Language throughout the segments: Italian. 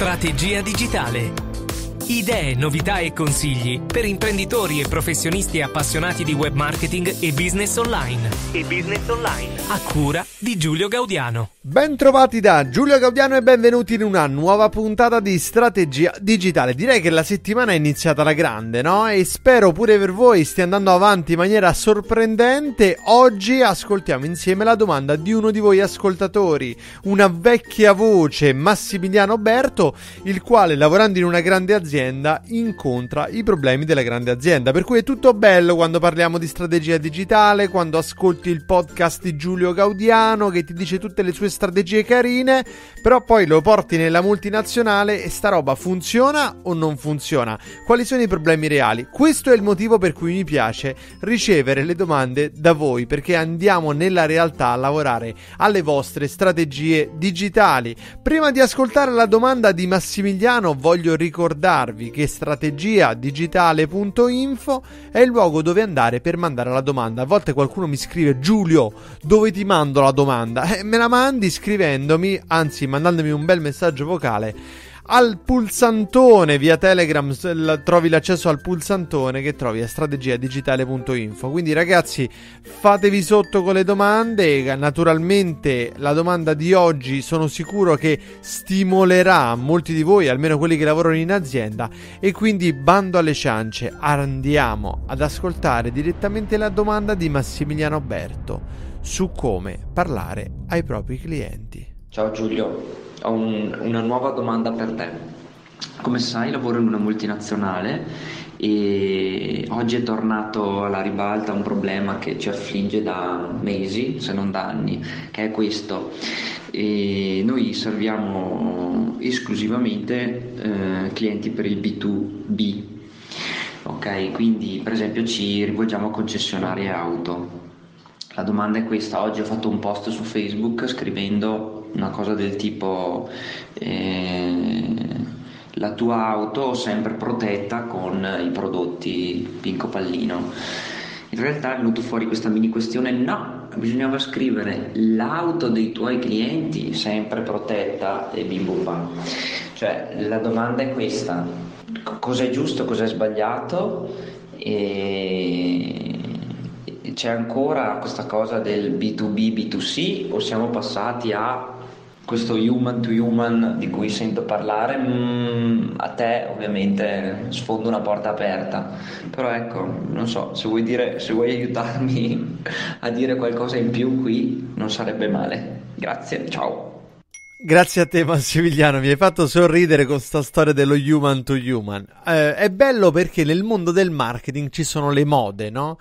Strategia digitale Idee, novità e consigli per imprenditori e professionisti appassionati di web marketing e business online. E business online. A cura di Giulio Gaudiano. Bentrovati da Giulio Gaudiano e benvenuti in una nuova puntata di Strategia Digitale. Direi che la settimana è iniziata la grande, no? E spero pure per voi stia andando avanti in maniera sorprendente. Oggi ascoltiamo insieme la domanda di uno di voi ascoltatori, una vecchia voce, Massimiliano Berto, il quale lavorando in una grande azienda azienda incontra i problemi della grande azienda. Per cui è tutto bello quando parliamo di strategia digitale, quando ascolti il podcast di Giulio Gaudiano che ti dice tutte le sue strategie carine, però poi lo porti nella multinazionale e sta roba funziona o non funziona? Quali sono i problemi reali? Questo è il motivo per cui mi piace ricevere le domande da voi perché andiamo nella realtà a lavorare alle vostre strategie digitali. Prima di ascoltare la domanda di Massimiliano voglio ricordare ricordarvi che strategiadigitale.info è il luogo dove andare per mandare la domanda. A volte qualcuno mi scrive Giulio, dove ti mando la domanda? E eh, me la mandi scrivendomi, anzi mandandomi un bel messaggio vocale al pulsantone via Telegram trovi l'accesso al pulsantone che trovi a strategiadigitale.info. Quindi ragazzi, fatevi sotto con le domande, naturalmente la domanda di oggi sono sicuro che stimolerà molti di voi, almeno quelli che lavorano in azienda e quindi bando alle ciance, andiamo ad ascoltare direttamente la domanda di Massimiliano Berto su come parlare ai propri clienti. Ciao Giulio, ho un, una nuova domanda per te. Come sai lavoro in una multinazionale e oggi è tornato alla ribalta un problema che ci affligge da mesi, se non da anni, che è questo. E noi serviamo esclusivamente eh, clienti per il B2B, ok? Quindi per esempio ci rivolgiamo a concessionarie auto. La domanda è questa, oggi ho fatto un post su Facebook scrivendo una cosa del tipo eh, la tua auto sempre protetta con i prodotti Pinco Pallino. In realtà è venuto fuori questa mini questione, no, bisognava scrivere l'auto dei tuoi clienti sempre protetta e bimbo va. Cioè la domanda è questa, cos'è giusto, cos'è sbagliato e c'è ancora questa cosa del B2B, B2C o siamo passati a questo human to human di cui sento parlare mh, mm, a te ovviamente sfondo una porta aperta però ecco non so se vuoi, dire, se vuoi aiutarmi a dire qualcosa in più qui non sarebbe male grazie ciao Grazie a te Massimiliano, mi hai fatto sorridere con questa storia dello human to human. Eh, è bello perché nel mondo del marketing ci sono le mode, no?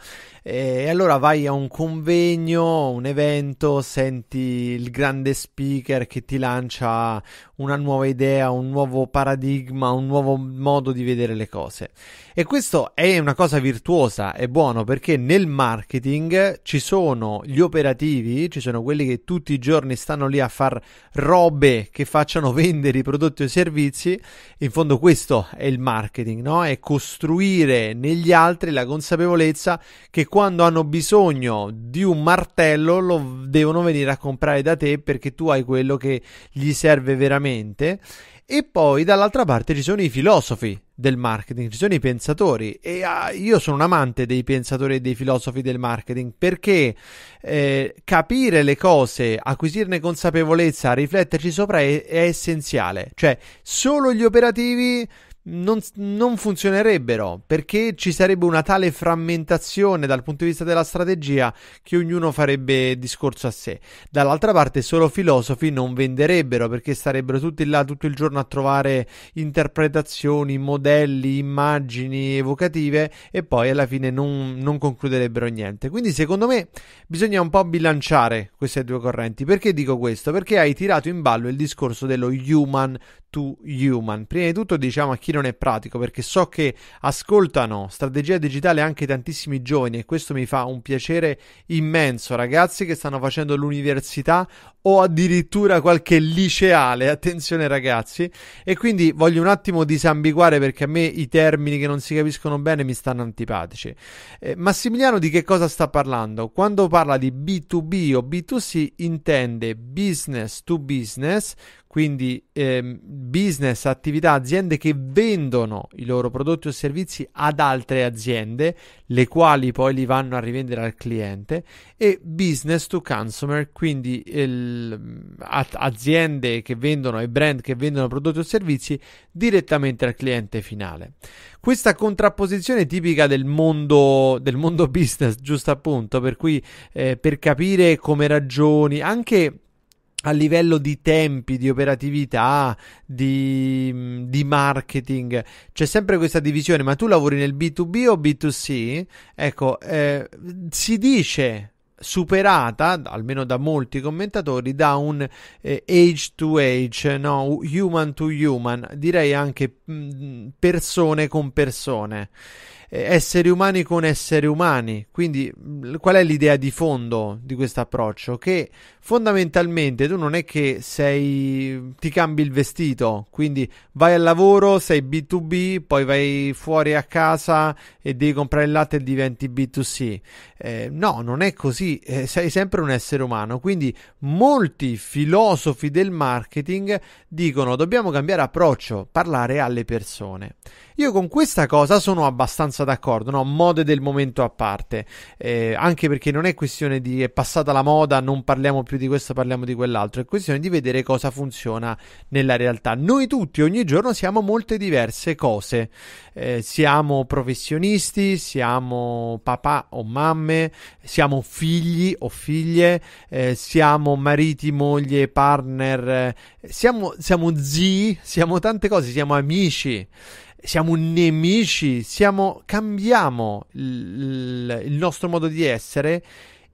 E allora vai a un convegno, un evento, senti il grande speaker che ti lancia una nuova idea, un nuovo paradigma, un nuovo modo di vedere le cose. E questo è una cosa virtuosa, è buono perché nel marketing ci sono gli operativi, ci sono quelli che tutti i giorni stanno lì a far robe che facciano vendere i prodotti o i servizi. In fondo questo è il marketing, no? È costruire negli altri la consapevolezza che quando quando hanno bisogno di un martello lo devono venire a comprare da te perché tu hai quello che gli serve veramente. E poi dall'altra parte ci sono i filosofi del marketing, ci sono i pensatori e uh, io sono un amante dei pensatori e dei filosofi del marketing perché eh, capire le cose, acquisirne consapevolezza, rifletterci sopra è, è essenziale. Cioè, solo gli operativi non, non, funzionerebbero perché ci sarebbe una tale frammentazione dal punto di vista della strategia che ognuno farebbe discorso a sé. Dall'altra parte, solo filosofi non venderebbero perché starebbero tutti là tutto il giorno a trovare interpretazioni, modelli, immagini evocative e poi alla fine non, non concluderebbero niente. Quindi, secondo me, bisogna un po' bilanciare queste due correnti. Perché dico questo? Perché hai tirato in ballo il discorso dello human to human. Prima di tutto, diciamo a chi non non è pratico perché so che ascoltano strategia digitale anche tantissimi giovani e questo mi fa un piacere immenso. Ragazzi che stanno facendo l'università o addirittura qualche liceale, attenzione ragazzi. E quindi voglio un attimo disambiguare perché a me i termini che non si capiscono bene mi stanno antipatici. Eh, Massimiliano di che cosa sta parlando? Quando parla di B2B o B2C intende business to business, quindi ehm, business, attività, aziende che vendono i loro prodotti o servizi ad altre aziende, le quali poi li vanno a rivendere al cliente, e business to consumer, quindi il, aziende che vendono e brand che vendono prodotti o servizi direttamente al cliente finale. Questa contrapposizione tipica del mondo, del mondo business, giusto appunto, per cui eh, per capire come ragioni, anche a livello di tempi, di operatività, di, mm, di, marketing, c'è sempre questa divisione, ma tu lavori nel B2B o B2C? Ecco, eh, si dice superata, almeno da molti commentatori, da un eh, age to age, no, human to human, direi anche mh, mm, persone con persone. Eh, esseri umani con esseri umani. Quindi qual è l'idea di fondo di questo approccio? Che fondamentalmente tu non è che sei ti cambi il vestito, quindi vai al lavoro, sei B2B, poi vai fuori a casa e devi comprare il latte e diventi B2C. Eh, no, non è così, eh, sei sempre un essere umano. Quindi molti filosofi del marketing dicono dobbiamo cambiare approccio, parlare alle persone. Io con questa cosa sono abbastanza d'accordo, no? mode del momento a parte, eh, anche perché non è questione di è passata la moda, non parliamo più di questo, parliamo di quell'altro, è questione di vedere cosa funziona nella realtà. Noi tutti ogni giorno siamo molte diverse cose, eh, siamo professionisti, siamo papà o mamma, insieme, siamo figli o figlie, eh, siamo mariti, moglie, partner, eh, siamo, siamo zii, siamo tante cose, siamo amici siamo nemici, siamo, cambiamo il, il, nostro modo di essere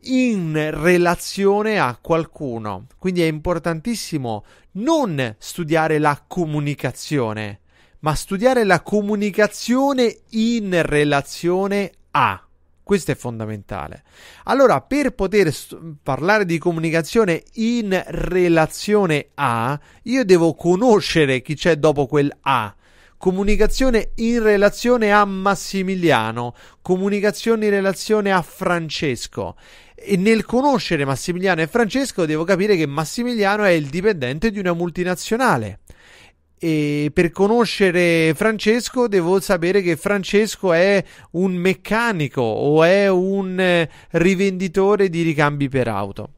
in relazione a qualcuno. Quindi è importantissimo non studiare la comunicazione, ma studiare la comunicazione in relazione a. Questo è fondamentale. Allora, per poter st- parlare di comunicazione in relazione a, io devo conoscere chi c'è dopo quel a. Comunicazione in relazione a Massimiliano, comunicazione in relazione a Francesco. E nel conoscere Massimiliano e Francesco devo capire che Massimiliano è il dipendente di una multinazionale e per conoscere Francesco devo sapere che Francesco è un meccanico o è un eh, rivenditore di ricambi per auto.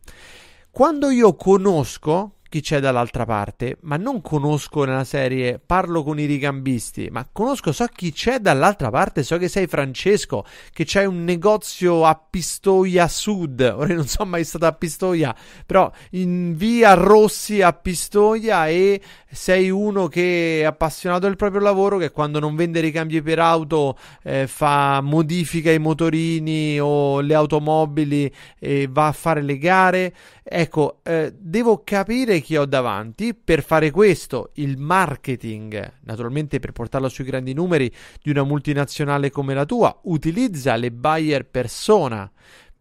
Quando io conosco chi c'è dall'altra parte, ma non conosco nella serie, parlo con i ricambisti, ma conosco, so chi c'è dall'altra parte, so che sei Francesco, che c'è un negozio a Pistoia Sud, ora non sono mai stato a Pistoia, però in via Rossi a Pistoia e sei uno che è appassionato del proprio lavoro, che quando non vende ricambi per auto eh, fa modifica ai motorini o le automobili e va a fare le gare. Ecco, eh, devo capire chi ho davanti per fare questo, il marketing, naturalmente per portarlo sui grandi numeri di una multinazionale come la tua, utilizza le buyer persona.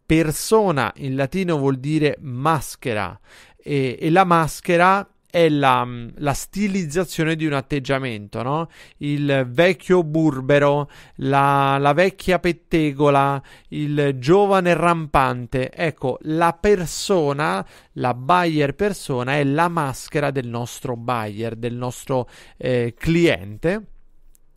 Persona in latino vuol dire maschera e, e la maschera è la, mm, la, stilizzazione di un atteggiamento, no? Il vecchio burbero, la, la, vecchia pettegola, il giovane rampante. Ecco, la persona, la buyer persona, è la maschera del nostro buyer, del nostro eh, cliente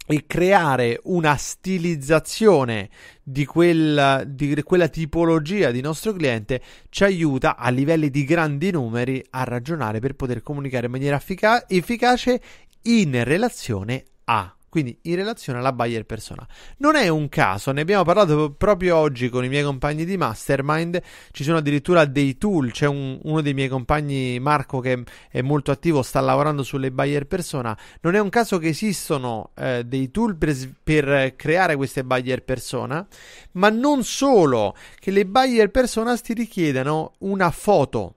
e creare una stilizzazione di quella, di quella tipologia di nostro cliente ci aiuta a livelli di grandi numeri a ragionare per poter comunicare in maniera effica- efficace in relazione a quindi in relazione alla buyer persona. Non è un caso, ne abbiamo parlato proprio oggi con i miei compagni di Mastermind, ci sono addirittura dei tool, c'è un, uno dei miei compagni Marco che è molto attivo, sta lavorando sulle buyer persona. Non è un caso che esistono eh, dei tool per, per creare queste buyer persona, ma non solo, che le buyer persona ti richiedano una foto,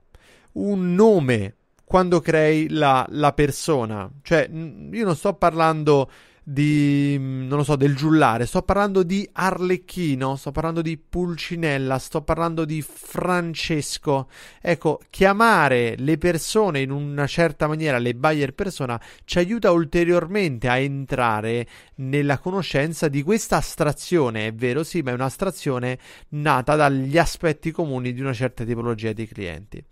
un nome quando crei la, la persona. Cioè, io non sto parlando di, mm, non lo so, del giullare, sto parlando di Arlecchino, sto parlando di Pulcinella, sto parlando di Francesco. Ecco, chiamare le persone in una certa maniera, le buyer persona, ci aiuta ulteriormente a entrare nella conoscenza di questa astrazione, è vero sì, ma è un'astrazione nata dagli aspetti comuni di una certa tipologia di clienti.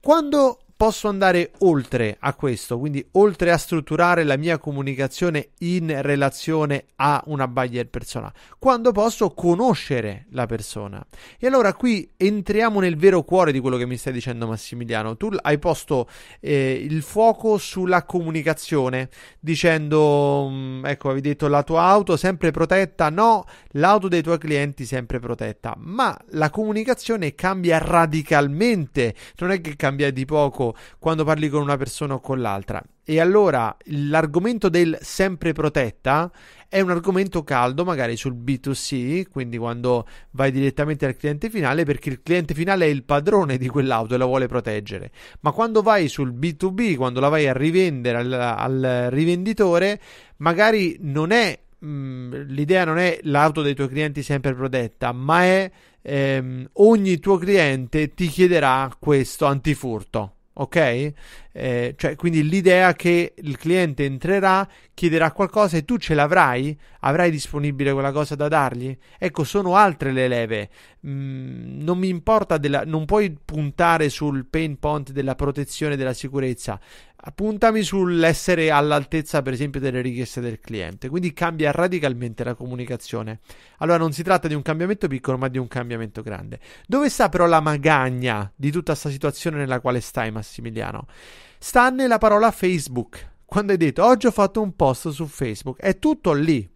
Quando posso andare oltre a questo, quindi oltre a strutturare la mia comunicazione in relazione a una buyer persona, quando posso conoscere la persona. E allora qui entriamo nel vero cuore di quello che mi stai dicendo Massimiliano. Tu hai posto eh, il fuoco sulla comunicazione dicendo, mm, ecco, avevi detto la tua auto sempre protetta, no, l'auto dei tuoi clienti sempre protetta, ma la comunicazione cambia radicalmente, non è che cambia di poco quando parli con una persona o con l'altra. E allora l'argomento del sempre protetta è un argomento caldo, magari sul B2C, quindi quando vai direttamente al cliente finale, perché il cliente finale è il padrone di quell'auto e la vuole proteggere. Ma quando vai sul B2B, quando la vai a rivendere al, al rivenditore, magari non è mm, l'idea non è l'auto dei tuoi clienti sempre protetta, ma è ehm, ogni tuo cliente ti chiederà questo antifurto ok? eh, cioè, quindi l'idea che il cliente entrerà, chiederà qualcosa e tu ce l'avrai? Avrai disponibile quella cosa da dargli? Ecco, sono altre le leve. Mm, non mi importa, della, non puoi puntare sul pain point della protezione della sicurezza. Puntami sull'essere all'altezza, per esempio, delle richieste del cliente. Quindi cambia radicalmente la comunicazione. Allora, non si tratta di un cambiamento piccolo, ma di un cambiamento grande. Dove sta però la magagna di tutta questa situazione nella quale stai, Massimiliano? sta nella parola Facebook. Quando hai detto oggi ho fatto un post su Facebook, è tutto lì.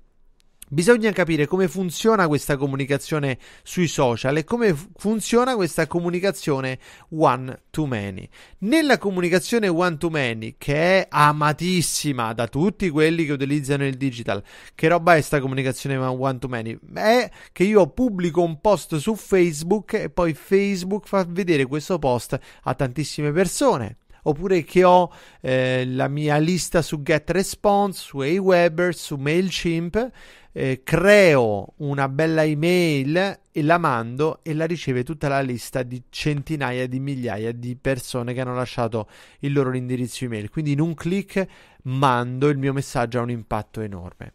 Bisogna capire come funziona questa comunicazione sui social e come funziona questa comunicazione one to many. Nella comunicazione one to many, che è amatissima da tutti quelli che utilizzano il digital, che roba è questa comunicazione one to many? È che io pubblico un post su Facebook e poi Facebook fa vedere questo post a tantissime persone oppure che ho eh, la mia lista su GetResponse, su Aweber, su MailChimp, eh, creo una bella email e la mando e la riceve tutta la lista di centinaia di migliaia di persone che hanno lasciato il loro indirizzo email. Quindi in un clic mando il mio messaggio a un impatto enorme.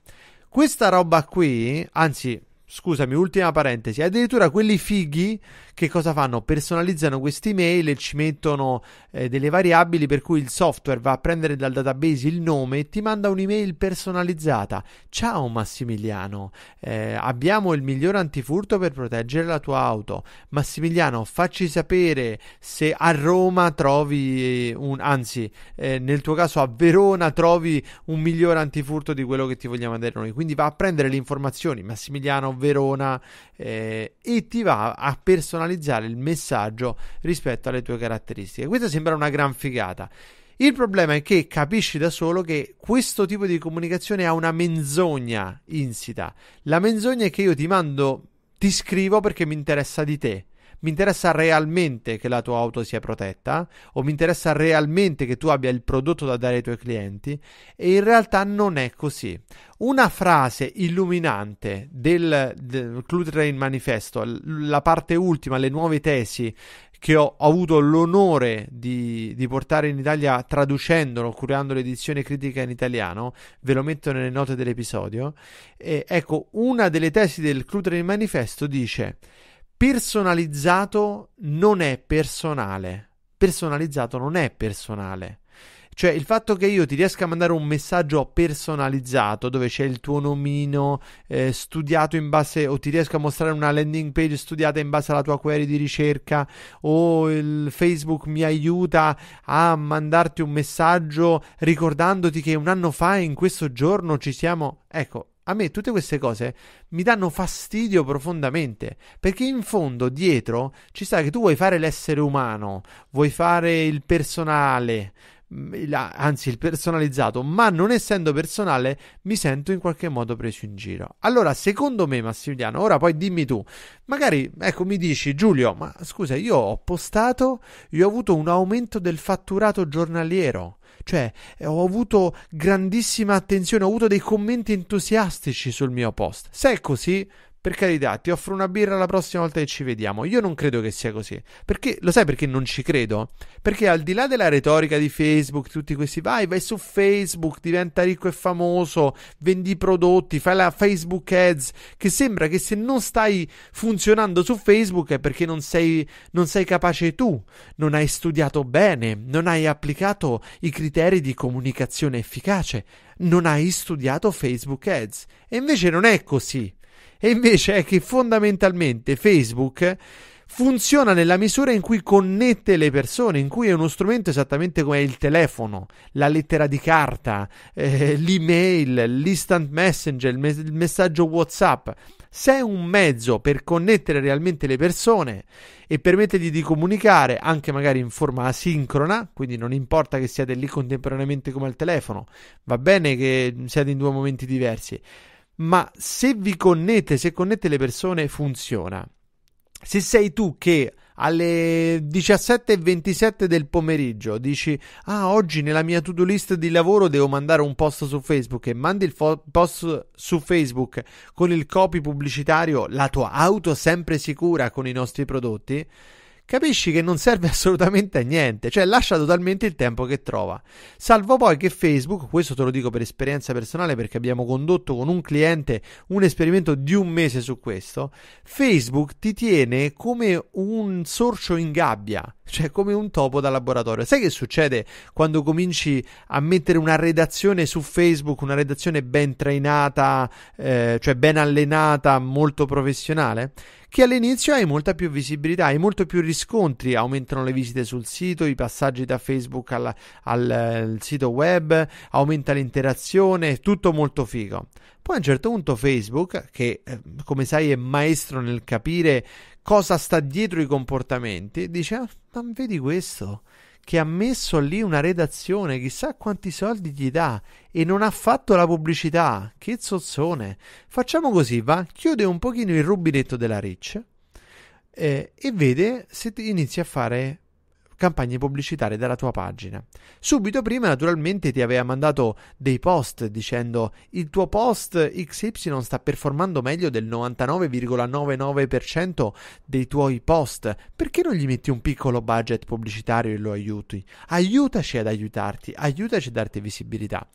Questa roba qui, anzi scusami, ultima parentesi, addirittura quelli fighi che cosa fanno? Personalizzano queste email e ci mettono eh, delle variabili per cui il software va a prendere dal database il nome e ti manda un'email personalizzata. Ciao Massimiliano, eh, abbiamo il miglior antifurto per proteggere la tua auto. Massimiliano, facci sapere se a Roma trovi eh, un, anzi, eh, nel tuo caso a Verona trovi un miglior antifurto di quello che ti vogliamo dare noi. Quindi va a prendere le informazioni. Massimiliano Verona eh, e ti va a personalizzare il messaggio rispetto alle tue caratteristiche. Questa sembra una gran figata. Il problema è che capisci da solo che questo tipo di comunicazione ha una menzogna insita. La menzogna è che io ti mando, ti scrivo perché mi interessa di te mi interessa realmente che la tua auto sia protetta o mi interessa realmente che tu abbia il prodotto da dare ai tuoi clienti e in realtà non è così. Una frase illuminante del, del Clue Manifesto, la parte ultima, le nuove tesi che ho, ho avuto l'onore di, di, portare in Italia traducendolo, curando l'edizione critica in italiano, ve lo metto nelle note dell'episodio. E, ecco, una delle tesi del Clue Train Manifesto dice personalizzato non è personale. Personalizzato non è personale. Cioè il fatto che io ti riesca a mandare un messaggio personalizzato dove c'è il tuo nomino eh, studiato in base o ti riesco a mostrare una landing page studiata in base alla tua query di ricerca o il Facebook mi aiuta a mandarti un messaggio ricordandoti che un anno fa in questo giorno ci siamo... Ecco, a me tutte queste cose mi danno fastidio profondamente, perché in fondo dietro ci sta che tu vuoi fare l'essere umano, vuoi fare il personale, mm, anzi il personalizzato, ma non essendo personale mi sento in qualche modo preso in giro. Allora, secondo me, Massimiliano, ora poi dimmi tu, magari ecco mi dici Giulio, ma scusa, io ho postato, io ho avuto un aumento del fatturato giornaliero. Cioè, eh, ho avuto grandissima attenzione, ho avuto dei commenti entusiastici sul mio post. Se è così, per carità, ti offro una birra la prossima volta che ci vediamo. Io non credo che sia così. Perché lo sai perché non ci credo? Perché al di là della retorica di Facebook, tutti questi vai, vai su Facebook, diventa ricco e famoso, vendi prodotti, fai la Facebook Ads, che sembra che se non stai funzionando su Facebook è perché non sei, non sei capace tu, non hai studiato bene, non hai applicato i criteri di comunicazione efficace, non hai studiato Facebook Ads. E invece non è così. E invece è che fondamentalmente Facebook funziona nella misura in cui connette le persone, in cui è uno strumento esattamente come il telefono, la lettera di carta, eh, l'email, l'instant messenger, il, me- il messaggio WhatsApp. Se è un mezzo per connettere realmente le persone e permettergli di comunicare anche magari in forma asincrona, quindi non importa che siate lì contemporaneamente come al telefono, va bene che siate in due momenti diversi ma se vi connette, se connette le persone funziona. Se sei tu che alle 17.27 del pomeriggio dici ah oggi nella mia to-do list di lavoro devo mandare un post su Facebook e mandi il fo- post su Facebook con il copy pubblicitario la tua auto sempre sicura con i nostri prodotti capisci che non serve assolutamente a niente, cioè lascia totalmente il tempo che trova. Salvo poi che Facebook, questo te lo dico per esperienza personale perché abbiamo condotto con un cliente un esperimento di un mese su questo, Facebook ti tiene come un sorcio in gabbia, cioè, come un topo da laboratorio. Sai che succede quando cominci a mettere una redazione su Facebook, una redazione ben trainata, eh, cioè ben allenata, molto professionale? Che all'inizio hai molta più visibilità, hai molto più riscontri, aumentano le visite sul sito, i passaggi da Facebook alla, al, al eh, sito web, aumenta l'interazione, tutto molto figo. Poi a un certo punto Facebook, che eh, come sai è maestro nel capire cosa sta dietro i comportamenti, dice, ah, ma vedi questo, che ha messo lì una redazione, chissà quanti soldi gli dà, e non ha fatto la pubblicità, che zozzone. Facciamo così, va, chiude un pochino il rubinetto della Rich eh, e vede se inizia a fare campagne pubblicitarie dalla tua pagina. Subito prima naturalmente ti aveva mandato dei post dicendo il tuo post XY sta performando meglio del 99,99% dei tuoi post, perché non gli metti un piccolo budget pubblicitario e lo aiuti? Aiutaci ad aiutarti, aiutaci a darti visibilità.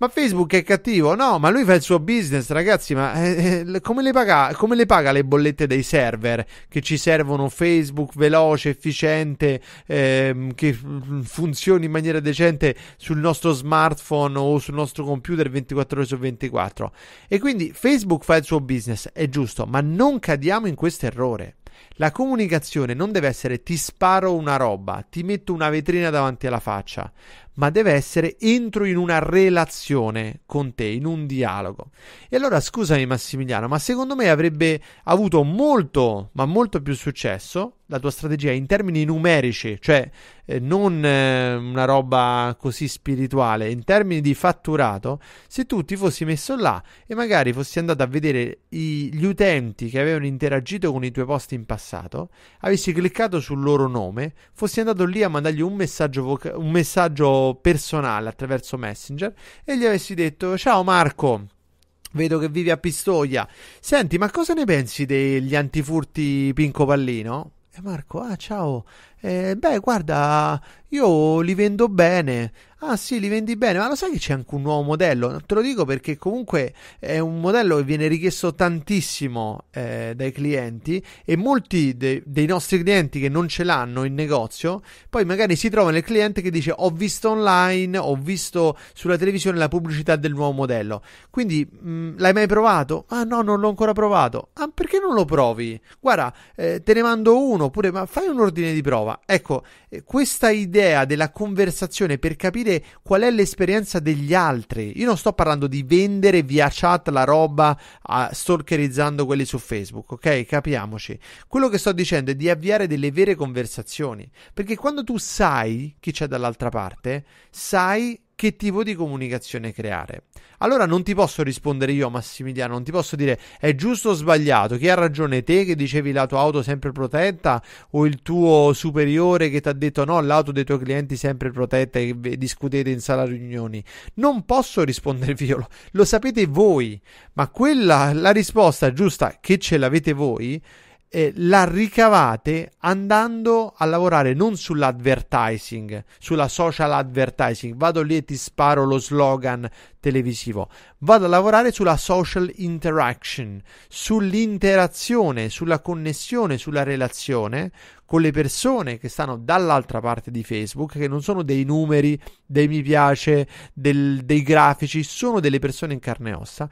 Ma Facebook è cattivo? No, ma lui fa il suo business, ragazzi. Ma eh, eh come, le paga, come, le paga, le bollette dei server che ci servono Facebook veloce, efficiente, eh, che funzioni in maniera decente sul nostro smartphone o sul nostro computer 24 ore su 24? E quindi Facebook fa il suo business, è giusto, ma non cadiamo in questo errore. La comunicazione non deve essere ti sparo una roba, ti metto una vetrina davanti alla faccia, ma deve essere entro in una relazione con te, in un dialogo. E allora scusami Massimiliano, ma secondo me avrebbe avuto molto, ma molto più successo la tua strategia in termini numerici, cioè eh, non eh, una roba così spirituale, in termini di fatturato, se tu ti fossi messo là e magari fossi andato a vedere i, gli utenti che avevano interagito con i tuoi post in passato, avessi cliccato sul loro nome, fossi andato lì a mandargli un messaggio, voca- un messaggio personale attraverso Messenger e gli avessi detto: Ciao Marco. Vedo che vivi a Pistoia. Senti, ma cosa ne pensi degli antifurti Pinco Pallino? E Marco, ah ciao, eh, beh, guarda, io li vendo bene. Ah sì, li vendi bene, ma lo sai che c'è anche un nuovo modello? Te lo dico perché comunque è un modello che viene richiesto tantissimo eh, dai clienti e molti de- dei nostri clienti che non ce l'hanno in negozio, poi magari si trovano il cliente che dice ho visto online, ho visto sulla televisione la pubblicità del nuovo modello. Quindi mh, mm, l'hai mai provato? Ah no, non l'ho ancora provato. Ah perché non lo provi? Guarda, eh, te ne mando uno oppure ma fai un ordine di prova prova. Ecco, eh, questa idea della conversazione per capire qual è l'esperienza degli altri. Io non sto parlando di vendere via chat la roba a, stalkerizzando quelli su Facebook, ok? Capiamoci. Quello che sto dicendo è di avviare delle vere conversazioni, perché quando tu sai chi c'è dall'altra parte, sai che tipo di comunicazione creare. Allora non ti posso rispondere io, Massimiliano, non ti posso dire è giusto o sbagliato, chi ha ragione te che dicevi la tua auto sempre protetta o il tuo superiore che ti ha detto no, l'auto dei tuoi clienti sempre protetta e discutete in sala riunioni. Non posso rispondervi io, lo, lo sapete voi, ma quella la risposta giusta che ce l'avete voi eh, la ricavate andando a lavorare non sull'advertising, sulla social advertising, vado lì e ti sparo lo slogan televisivo, vado a lavorare sulla social interaction, sull'interazione, sulla connessione, sulla relazione con le persone che stanno dall'altra parte di Facebook, che non sono dei numeri, dei mi piace, del, dei grafici, sono delle persone in carne e ossa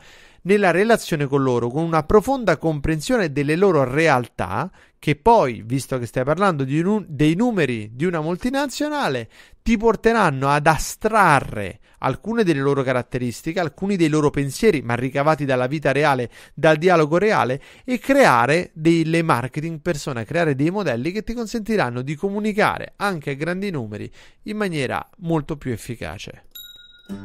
nella relazione con loro, con una profonda comprensione delle loro realtà, che poi, visto che stai parlando un, dei numeri di una multinazionale, ti porteranno ad astrarre alcune delle loro caratteristiche, alcuni dei loro pensieri, ma ricavati dalla vita reale, dal dialogo reale, e creare delle marketing persona, creare dei modelli che ti consentiranno di comunicare anche a grandi numeri in maniera molto più efficace.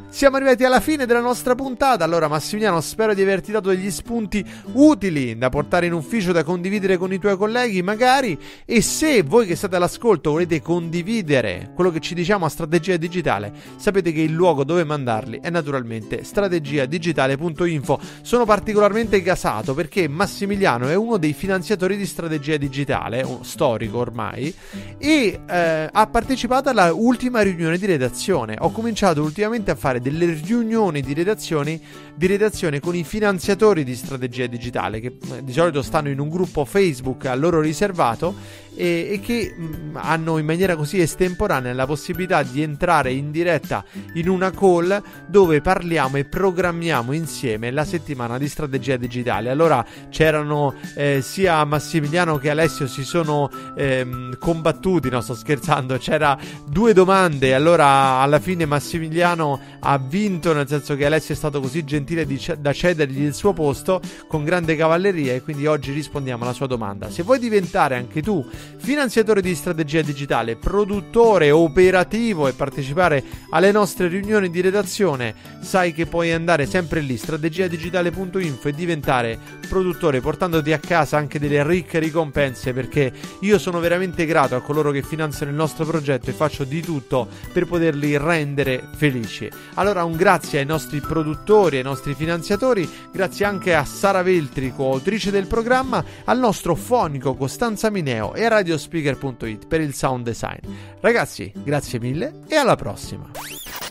Siamo arrivati alla fine della nostra puntata, allora Massimiliano spero di averti dato degli spunti utili da portare in ufficio, da condividere con i tuoi colleghi magari e se voi che state all'ascolto volete condividere quello che ci diciamo a strategia digitale sapete che il luogo dove mandarli è naturalmente strategiadigitale.info. Sono particolarmente gasato perché Massimiliano è uno dei finanziatori di strategia digitale, storico ormai, e eh, ha partecipato alla ultima riunione di redazione. Ho cominciato ultimamente a fare delle riunioni di redazione, di redazione con i finanziatori di strategia digitale, che eh, di solito stanno in un gruppo Facebook a loro riservato e, e che mh, mm, hanno in maniera così estemporanea la possibilità di entrare in diretta in una call dove parliamo e programmiamo insieme la settimana di strategia digitale. Allora c'erano eh, sia Massimiliano che Alessio si sono ehm, combattuti, no sto scherzando, c'era due domande, allora alla fine Massimiliano ha vinto, nel senso che Alessio è stato così gentile di, da cedergli il suo posto con grande cavalleria e quindi oggi rispondiamo alla sua domanda. Se vuoi diventare anche tu finanziatore di strategia digitale, produttore operativo e partecipare alle nostre riunioni di redazione, sai che puoi andare sempre lì, strategiadigitale.info e diventare produttore portandoti a casa anche delle ricche ricompense perché io sono veramente grato a coloro che finanziano il nostro progetto e faccio di tutto per poterli rendere felici. Allora un grazie ai nostri produttori, ai nostri finanziatori, grazie anche a Sara Veltri, coautrice del programma, al nostro fonico Costanza Mineo e a radiospeaker.it per il sound design. Ragazzi, grazie mille e alla prossima.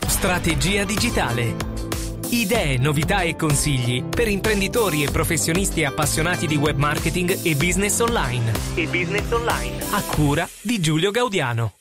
Strategia digitale. Idee, novità e consigli per imprenditori e professionisti appassionati di web marketing e business online. E business online. A cura di Giulio Gaudiano.